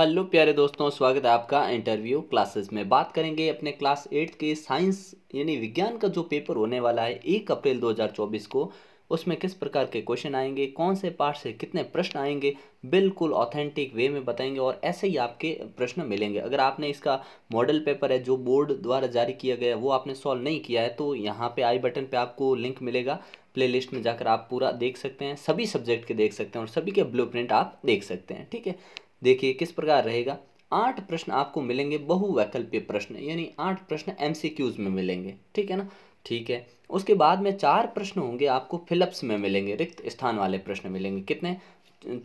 hello प्यारे दोस्तों स्वागत है आपका इंटरव्यू क्लासेस में बात करेंगे अपने क्लास एट के साइंस यानी विज्ञान का जो पेपर होने वाला है एक अप्रैल 2024 को उसमें किस प्रकार के क्वेश्चन आएंगे कौन से पार्ट से कितने प्रश्न आएंगे बिल्कुल ऑथेंटिक वे में बताएंगे और ऐसे ही आपके प्रश्न मिलेंगे अगर आपने इसका मॉडल पेपर है जो बोर्ड द्वारा जारी किया गया है वो आपने सॉल्व नहीं किया है तो यहाँ पर आई बटन पर आपको लिंक मिलेगा प्लेलिस्ट में जाकर आप पूरा देख सकते हैं सभी सब्जेक्ट के देख सकते हैं और सभी के ब्लूप्रिंट आप देख सकते हैं ठीक है देखिए किस प्रकार रहेगा आठ प्रश्न आपको मिलेंगे बहुवैकल्पिक प्रश्न यानी आठ प्रश्न क्यूज में मिलेंगे ठीक है ना ठीक है उसके बाद में चार प्रश्न होंगे आपको फिलअप्स में मिलेंगे रिक्त स्थान वाले प्रश्न मिलेंगे कितने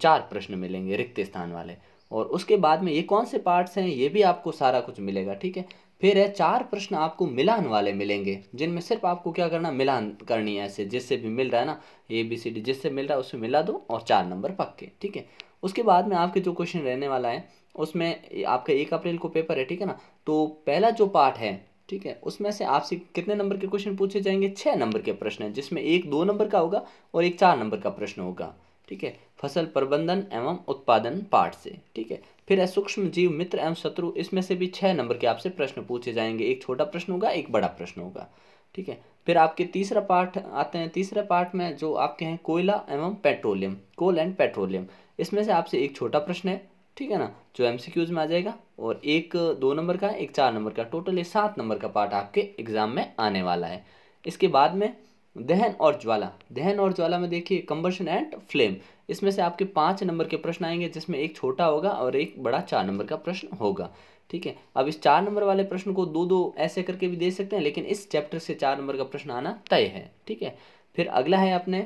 चार प्रश्न मिलेंगे रिक्त स्थान वाले और उसके बाद में ये कौन से पार्ट्स हैं ये भी आपको सारा कुछ मिलेगा ठीक है फिर है चार प्रश्न आपको मिलान वाले मिलेंगे जिनमें सिर्फ आपको क्या करना मिलान करनी है ऐसे जिससे भी मिल रहा है ना ए बी सी डी जिससे मिल रहा है उसमें मिला दो और चार नंबर पक्के ठीक है उसके बाद में आपके जो क्वेश्चन रहने वाला है उसमें आपका एक अप्रैल को पेपर है ठीक है ना तो पहला जो पार्ट है ठीक है उसमें से आपसे कितने नंबर के क्वेश्चन पूछे जाएंगे छः नंबर के प्रश्न हैं जिसमें एक दो नंबर का होगा और एक चार नंबर का प्रश्न होगा ठीक है फसल प्रबंधन एवं उत्पादन पाठ से ठीक है फिर है सूक्ष्म जीव मित्र एवं शत्रु इसमें से भी छः नंबर के आपसे प्रश्न पूछे जाएंगे एक छोटा प्रश्न होगा एक बड़ा प्रश्न होगा ठीक है फिर आपके तीसरा पार्ट आते हैं तीसरे पार्ट में जो आपके हैं कोयला एवं पेट्रोलियम कोल एंड पेट्रोलियम इसमें से आपसे एक छोटा प्रश्न है ठीक है ना जो एम में आ जाएगा और एक दो नंबर का एक चार नंबर का टोटल ये सात नंबर का पार्ट आपके एग्ज़ाम में आने वाला है इसके बाद में दहन और ज्वाला दहन और ज्वाला में देखिए कंबर्शन एंड फ्लेम इसमें से आपके पाँच नंबर के प्रश्न आएंगे जिसमें एक छोटा होगा और एक बड़ा चार नंबर का प्रश्न होगा ठीक है अब इस चार नंबर वाले प्रश्न को दो दो ऐसे करके भी दे सकते हैं लेकिन इस चैप्टर से चार नंबर का प्रश्न आना तय है ठीक है फिर अगला है अपने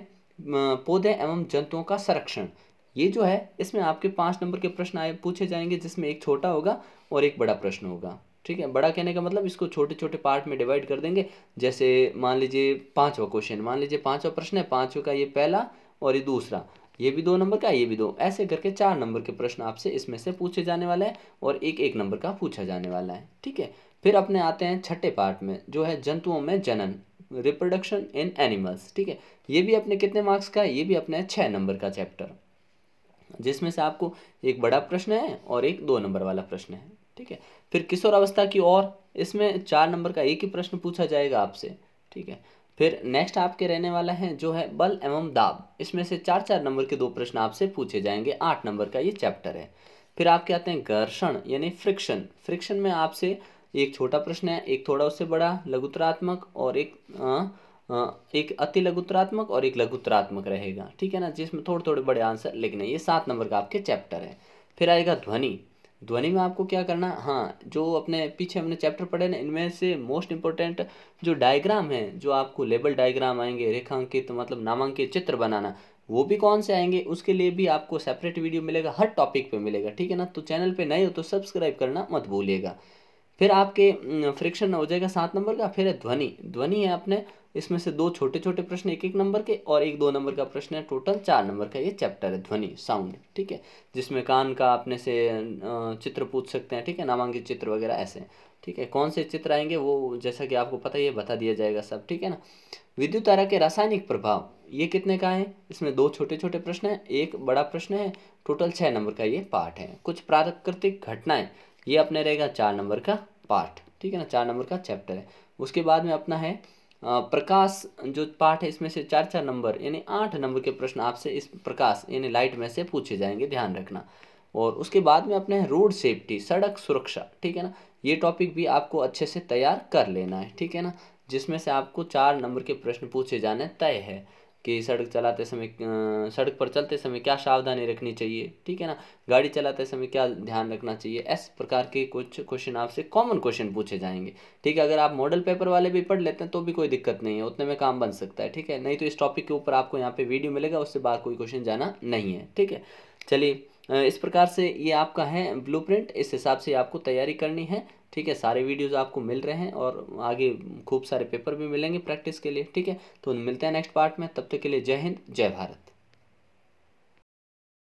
पौधे एवं जंतुओं का संरक्षण ये जो है इसमें आपके पाँच नंबर के प्रश्न आए पूछे जाएंगे जिसमें एक छोटा होगा और एक बड़ा प्रश्न होगा ठीक है बड़ा कहने का मतलब इसको छोटे छोटे पार्ट में डिवाइड कर देंगे जैसे मान लीजिए पांचवा क्वेश्चन मान लीजिए पांचवा प्रश्न है पाँचवा का ये पहला और ये दूसरा ये भी दो नंबर का ये भी दो ऐसे करके चार नंबर के प्रश्न आपसे इसमें से पूछे जाने वाला है और एक एक नंबर का पूछा जाने वाला है ठीक है फिर अपने आते हैं छठे पार्ट में जो है जंतुओं में जनन रिप्रोडक्शन इन एनिमल्स ठीक है ये भी अपने कितने मार्क्स का ये भी अपने छः नंबर का चैप्टर जिसमें से आपको एक बड़ा प्रश्न है और एक दो नंबर वाला प्रश्न है ठीक है फिर किशोर अवस्था की ओर इसमें चार नंबर का एक ही प्रश्न पूछा जाएगा आपसे ठीक है फिर नेक्स्ट आपके रहने वाला है जो है बल एवं दाब इसमें से चार चार नंबर के दो प्रश्न आपसे पूछे जाएंगे आठ नंबर का ये चैप्टर है फिर आपके आते हैं घर्षण यानी फ्रिक्शन फ्रिक्शन में आपसे एक छोटा प्रश्न है एक थोड़ा उससे बड़ा लघुतरात्मक और एक आ, आ, एक अति लघुतरात्मक और एक लघुतरात्मक रहेगा ठीक है ना जिसमें थोड़े थोड़े बड़े आंसर लिखने ये सात नंबर का आपके चैप्टर है फिर आएगा ध्वनि ध्वनि में आपको क्या करना हाँ जो अपने पीछे हमने चैप्टर पढ़े ना इनमें से मोस्ट इम्पोर्टेंट जो डायग्राम है जो आपको लेबल डायग्राम आएंगे रेखांकित तो मतलब नामांकित चित्र बनाना वो भी कौन से आएंगे उसके लिए भी आपको सेपरेट वीडियो मिलेगा हर टॉपिक पे मिलेगा ठीक है ना तो चैनल पे नए हो तो सब्सक्राइब करना मत भूलिएगा फिर आपके फ्रिक्शन हो जाएगा सात नंबर का फिर है ध्वनि ध्वनि है अपने इसमें से दो छोटे छोटे प्रश्न एक एक नंबर के और एक दो नंबर का प्रश्न है टोटल चार नंबर का ये चैप्टर है ध्वनि साउंड ठीक है जिसमें कान का अपने से चित्र पूछ सकते हैं ठीक है नामांकित चित्र वगैरह ऐसे ठीक है कौन से चित्र आएंगे वो जैसा कि आपको पता ये बता दिया जाएगा सब ठीक है ना विद्युत तारा के रासायनिक प्रभाव ये कितने का है इसमें दो छोटे छोटे प्रश्न हैं एक बड़ा प्रश्न है टोटल छः नंबर का ये पाठ है कुछ प्राकृतिक घटनाएं ये अपने रहेगा चार नंबर का पार्ट ठीक है ना चार नंबर का चैप्टर है उसके बाद में अपना है प्रकाश जो पाठ है इसमें से चार चार नंबर यानी आठ नंबर के प्रश्न आपसे इस प्रकाश यानी लाइट में से पूछे जाएंगे ध्यान रखना और उसके बाद में अपने रोड सेफ्टी सड़क सुरक्षा ठीक है ना ये टॉपिक भी आपको अच्छे से तैयार कर लेना है ठीक है ना जिसमें से आपको चार नंबर के प्रश्न पूछे जाने तय है कि सड़क चलाते समय सड़क पर चलते समय क्या सावधानी रखनी चाहिए ठीक है ना गाड़ी चलाते समय क्या ध्यान रखना चाहिए इस प्रकार के कुछ क्वेश्चन आपसे कॉमन क्वेश्चन पूछे जाएंगे ठीक है अगर आप मॉडल पेपर वाले भी पढ़ लेते हैं तो भी कोई दिक्कत नहीं है उतने में काम बन सकता है ठीक है नहीं तो इस टॉपिक के ऊपर आपको यहाँ पे वीडियो मिलेगा उससे बाहर कोई क्वेश्चन जाना नहीं है ठीक है चलिए इस प्रकार से ये आपका है ब्लूप्रिंट इस हिसाब से आपको तैयारी करनी है ठीक है सारे वीडियोस आपको मिल रहे हैं और आगे खूब सारे पेपर भी मिलेंगे प्रैक्टिस के लिए ठीक है तो मिलते हैं नेक्स्ट पार्ट में तब तक के लिए जय हिंद जय भारत